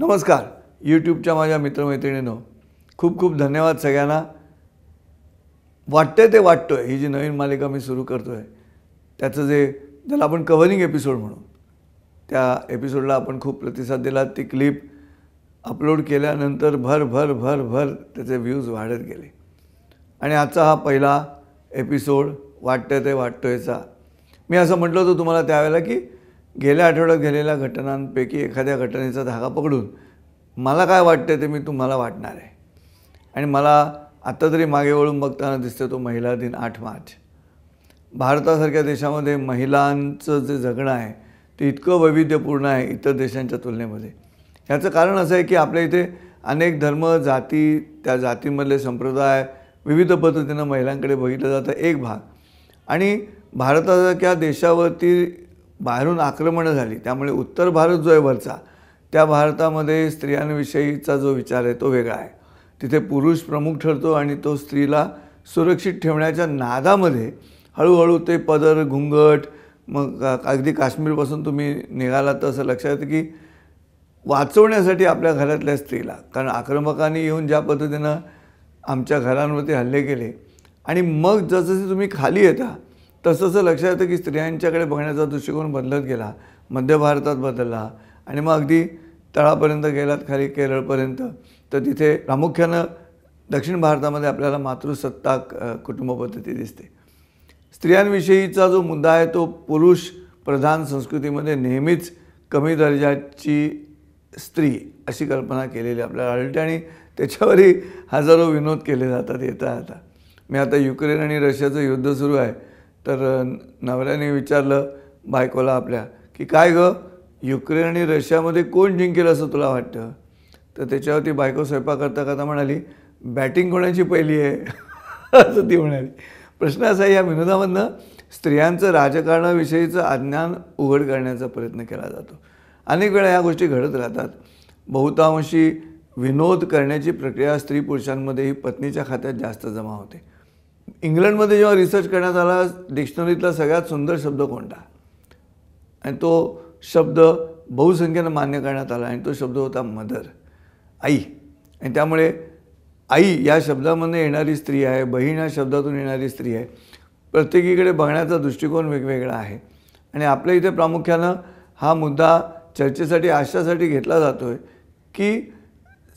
नमस्कार यूट्यूबच्या माझ्या मित्रमैत्रिणीनं खूप खूप धन्यवाद सगळ्यांना वाटतंय ते वाटतोय ही जी नवीन मालिका मी सुरू करतो आहे त्याचं जे ज्याला आपण कव्हरिंग एपिसोड म्हणू त्या एपिसोडला आपण खूप प्रतिसाद दिला ती क्लिप अपलोड केल्यानंतर भर भर भर भर त्याचे व्ह्यूज वाढत गेले आणि आजचा हा पहिला एपिसोड वाटतं ते वाटतोयचा मी असं म्हटलं होतं तुम्हाला त्यावेळेला की गेल्या आठवड्यात गेलेल्या घटनांपैकी एखाद्या घटनेचा धागा पकडून मला काय वाटतं ते मी तुम्हाला वाटणार आहे आणि मला आत्ता तरी मागे वळून बघताना दिसतो तो महिला दिन आठ मार्च भारतासारख्या देशामध्ये महिलांचं जे जगणं आहे ते इतकं वैविध्यपूर्ण आहे इतर देशांच्या तुलनेमध्ये ह्याचं कारण असं आहे की आपल्या इथे अनेक धर्म जाती त्या जातीमधले संप्रदाय विविध पद्धतीनं महिलांकडे बघितलं जातं एक भाग आणि भारतासारख्या देशावरती बाहेरून आक्रमणं झाली त्यामुळे उत्तर भारत जो आहे वरचा त्या भारतामध्ये स्त्रियांविषयीचा जो विचार आहे तो वेगळा आहे तिथे पुरुष प्रमुख ठरतो आणि तो स्त्रीला सुरक्षित ठेवण्याच्या नादामध्ये हळूहळू ते पदर घुंगट मग अगदी काश्मीरपासून तुम्ही निघालात तर असं लक्षात येतं की वाचवण्यासाठी आपल्या घरातल्या स्त्रीला कारण आक्रमकांनी येऊन ज्या पद्धतीनं आमच्या घरांवरती हल्ले केले आणि मग जसजसे तुम्ही खाली येता तसं तसं लक्षात येतं की स्त्रियांच्याकडे बघण्याचा दृष्टिकोन बदलत गेला मध्य भारतात बदलला आणि मग अगदी तळापर्यंत गेलात खाली केरळपर्यंत तर तिथे प्रामुख्यानं दक्षिण भारतामध्ये आपल्याला मातृसत्ता कुटुंब पद्धती दिसते स्त्रियांविषयीचा जो मुद्दा आहे तो पुरुष प्रधान संस्कृतीमध्ये नेहमीच कमी दर्जाची स्त्री अशी कल्पना केलेली आपल्याला आढळते आणि त्याच्यावरही हजारो विनोद केले जातात येता आता मी आता युक्रेन आणि रशियाचं युद्ध सुरू आहे तर नवऱ्याने विचारलं बायकोला आपल्या की काय गं युक्रेन आणि रशियामध्ये कोण जिंकेल असं तुला वाटतं तर त्याच्यावरती बायको स्वयंपाक करता करता म्हणाली बॅटिंग कोणाची पहिली आहे असं ती म्हणाली प्रश्न असा आहे या विनोदामधनं स्त्रियांचं राजकारणाविषयीचं अज्ञान उघड करण्याचा प्रयत्न केला जातो अनेक वेळा या गोष्टी घडत राहतात बहुतांशी विनोद करण्याची प्रक्रिया स्त्री पुरुषांमध्येही पत्नीच्या खात्यात जास्त जमा होते इंग्लंडमध्ये जेव्हा रिसर्च करण्यात आला डिक्शनरीतला सगळ्यात सुंदर शब्द कोणता आणि तो शब्द बहुसंख्येनं मान्य करण्यात आला आणि तो शब्द होता मदर आई आणि त्यामुळे आई या शब्दामध्ये येणारी स्त्री आहे बहीण या शब्दातून येणारी स्त्री आहे प्रत्येकीकडे बघण्याचा दृष्टिकोन वेगवेगळा आहे आणि आपल्या इथे प्रामुख्यानं हा मुद्दा चर्चेसाठी आशासाठी घेतला जातो आहे की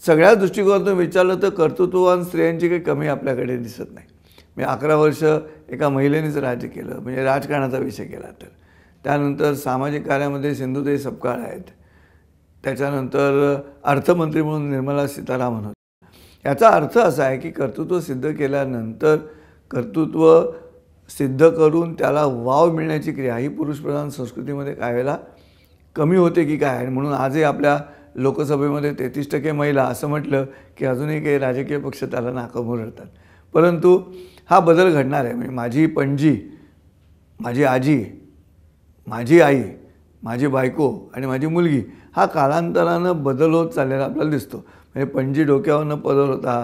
सगळ्या दृष्टिकोनातून विचारलं तर कर्तृत्ववान स्त्रियांची काही कमी आपल्याकडे दिसत नाही मी अकरा वर्ष एका महिलेनेच राज्य केलं म्हणजे राजकारणाचा विषय केला तर त्यानंतर सामाजिक कार्यामध्ये सिंधुताई सपकाळ आहेत त्याच्यानंतर अर्थमंत्री म्हणून निर्मला सीतारामन होते याचा अर्थ असा आहे की कर्तृत्व सिद्ध केल्यानंतर कर्तृत्व सिद्ध करून त्याला वाव मिळण्याची क्रिया ही पुरुषप्रधान संस्कृतीमध्ये काय वेळेला कमी होते की काय आणि म्हणून आजही आपल्या लोकसभेमध्ये तेहतीस टक्के महिला असं म्हटलं की अजूनही काही राजकीय पक्ष त्याला नाकामोर ठरतात परंतु हा बदल घडणार आहे म्हणजे माझी पणजी माझी आजी माझी आई माझी बायको आणि माझी मुलगी हा कालांतरानं बदल होत चाललेला आपल्याला दिसतो म्हणजे पणजी डोक्यावरनं पदर होता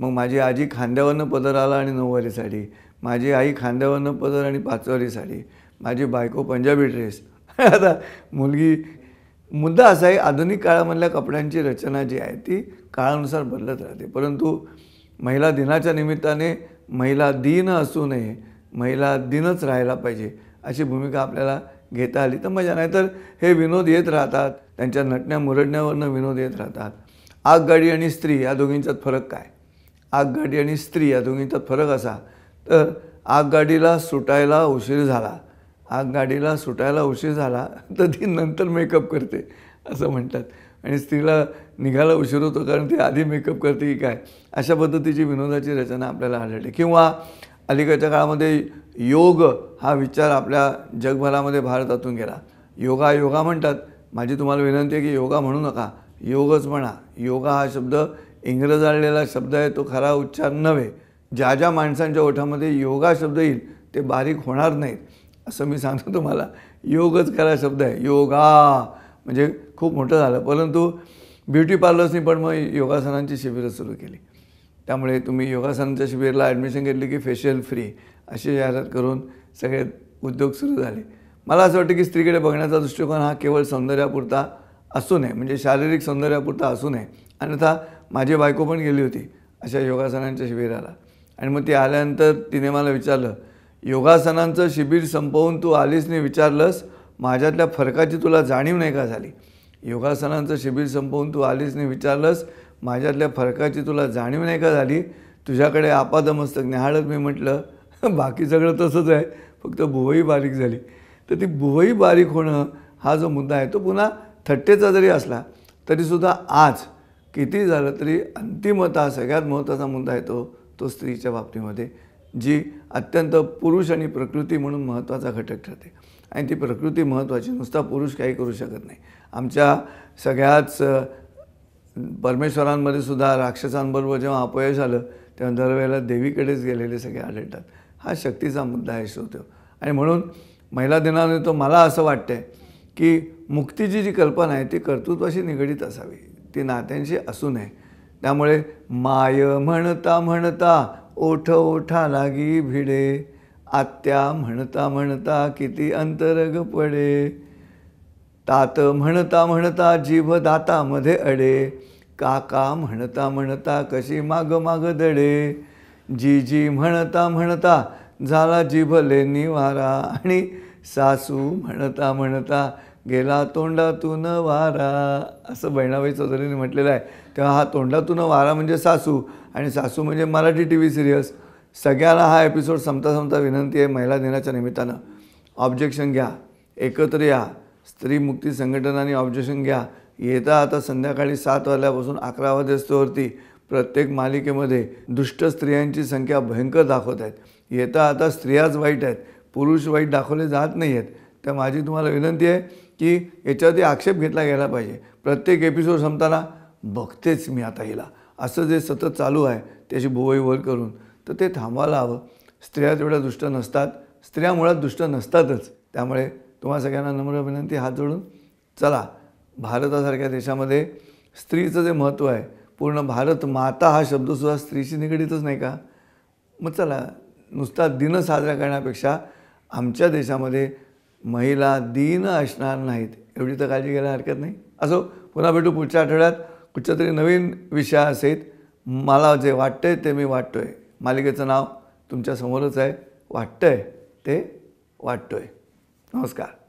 मग माझी आजी खांद्यावरनं पदर आला आणि नऊवारी साडी माझी आई खांद्यावरनं पदर आणि पाचवारी साडी माझी बायको पंजाबी ड्रेस आता मुलगी मुद्दा असा आहे आधुनिक काळामधल्या कपड्यांची रचना जी आहे ती काळानुसार बदलत राहते परंतु महिला दिनाच्या निमित्ताने महिला दिन असू नये महिला दिनच राहायला पाहिजे अशी भूमिका आपल्याला घेता आली तर मजा नाही तर हे विनोद येत राहतात त्यांच्या नटण्या मुरडण्यावरनं विनोद येत राहतात आगगाडी आणि स्त्री या दोघींच्यात फरक काय आगगाडी आणि स्त्री या दोघींच्यात फरक असा तर आगगाडीला सुटायला उशीर झाला आगगाडीला सुटायला उशीर झाला तर ती नंतर मेकअप करते असं म्हणतात आणि स्त्रीला निघायला उशीर होतो कारण ती आधी मेकअप करते की काय अशा पद्धतीची विनोदाची रचना आपल्याला आढळते किंवा अलीकडच्या काळामध्ये योग हा विचार आपल्या जगभरामध्ये भारतातून गेला योगा योगा म्हणतात माझी तुम्हाला विनंती आहे की योगा म्हणू नका योगच म्हणा योगा हा शब्द इंग्रज आलेला शब्द आहे तो खरा उच्चार नव्हे ज्या ज्या माणसांच्या ओठामध्ये योगा शब्द येईल ते बारीक होणार नाहीत असं मी सांगतो तुम्हाला योगच खरा शब्द आहे योगा म्हणजे खूप मोठं झालं परंतु ब्युटी पार्लर्सनी पण मग योगासनांची शिबिरं सुरू केली त्यामुळे तुम्ही योगासनांच्या शिबिरला ॲडमिशन घेतली की फेशियल फ्री अशी जाहिरात करून सगळे उद्योग सुरू झाले मला असं वाटतं की स्त्रीकडे बघण्याचा दृष्टिकोन हा केवळ सौंदर्यापुरता असू नये म्हणजे शारीरिक सौंदर्यापुरता असू नये अन्यथा माझी बायको पण गेली होती अशा योगासनांच्या शिबिराला आणि मग ती आल्यानंतर तिने मला विचारलं योगासनांचं शिबिर संपवून तू आलीस नाही विचारलंस माझ्यातल्या फरकाची तुला जाणीव नाही का झाली योगासनांचं शिबिर संपवून तू आलीस नाही विचारलंस माझ्यातल्या फरकाची तुला जाणीव नाही का झाली तुझ्याकडे आपादमस्तक न्याहाळत मी म्हटलं बाकी सगळं तसंच आहे फक्त भुवई बारीक झाली तर ती भुवई बारीक होणं हा जो मुद्दा आहे तो पुन्हा थट्टेचा जरी असला तरीसुद्धा आज किती झालं तरी अंतिमता सगळ्यात महत्त्वाचा मुद्दा आहे तो, तो स्त्रीच्या बाबतीमध्ये जी अत्यंत पुरुष आणि प्रकृती म्हणून महत्त्वाचा घटक ठरते आणि ती प्रकृती महत्त्वाची नुसता पुरुष काही करू शकत नाही आमच्या सगळ्याच परमेश्वरांमध्ये सुद्धा राक्षसांबरोबर जेव्हा अपयश आलं तेव्हा दरवेळेला देवीकडेच गेलेले सगळे आढळतात हा शक्तीचा मुद्दा आहे तो आणि म्हणून महिला दिनाने तो मला असं वाटतं की मुक्तीची जी कल्पना आहे ती कर्तृत्वाशी निगडीत असावी ती नात्यांशी असू नये त्यामुळे माय म्हणता म्हणता ओठ ओठा लागी भिडे आत्या म्हणता म्हणता किती अंतरग पडे तात म्हणता म्हणता जीभ दातामध्ये अडे काका म्हणता म्हणता कशी माग माग दडे जी जी म्हणता म्हणता झाला लेनी वारा आणि सासू म्हणता म्हणता गेला तोंडातून वारा असं बहिणाबाई चौधरीने म्हटलेलं आहे तेव्हा हा तोंडातून वारा म्हणजे सासू आणि सासू म्हणजे मराठी टी व्ही सिरियल्स सगळ्याला हा एपिसोड संपता संपता विनंती आहे महिला दिनाच्या निमित्तानं ऑब्जेक्शन घ्या एकत्र या स्त्री मुक्ती संघटनाने ऑब्जेक्शन घ्या येता आता संध्याकाळी सात वाजल्यापासून अकरा वाजेस्तोवरती प्रत्येक मालिकेमध्ये दुष्ट स्त्रियांची संख्या भयंकर दाखवत आहेत येता आता स्त्रियाच वाईट आहेत पुरुष वाईट दाखवले जात नाही आहेत तर माझी तुम्हाला विनंती आहे की याच्यावरती आक्षेप घेतला गेला पाहिजे प्रत्येक एपिसोड संपताना बघतेच मी आता हिला असं जे सतत चालू आहे त्याची भुवई वर करून तर ते थांबायला हवं स्त्रिया तेवढ्या दुष्ट नसतात स्त्रिया मुळात दुष्ट नसतातच त्यामुळे तुम्हा सगळ्यांना नम्र विनंती हात जोडून चला भारतासारख्या देशामध्ये स्त्रीचं जे महत्त्व आहे पूर्ण भारत माता हा शब्दसुद्धा स्त्रीशी निगडीतच नाही का मग चला नुसता दिन साजरा करण्यापेक्षा आमच्या देशामध्ये महिला दिन असणार नाहीत एवढी तर काळजी घ्यायला हरकत नाही असो पुन्हा भेटू पुढच्या आठवड्यात कुठच्या तरी नवीन असेल मला जे वाटतं ते मी वाटतो आहे मालिकेचं नाव तुमच्यासमोरच आहे वाटतं आहे ते वाटतो आहे नमस्कार